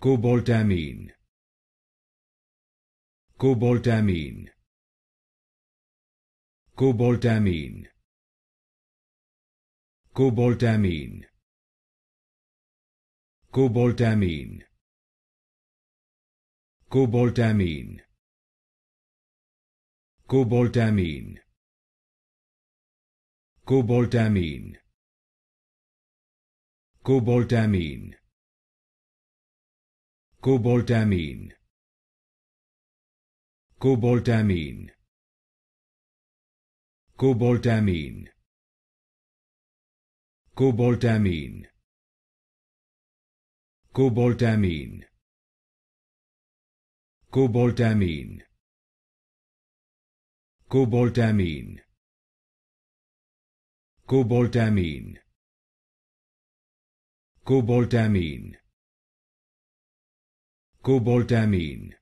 Cobaltamine. Cobaltamine. Cobaltamine. Cobaltamine. Cobaltamine. Cobaltamine. Cobaltamine. Cobaltamine. Cobaltamine. Cobaltamine. Cobaltamine. Cobaltamine. Cobaltamine. Cobaltamine. Cobaltamine. Cobaltamine. Cobaltamine. Cobaltamine cobaltamine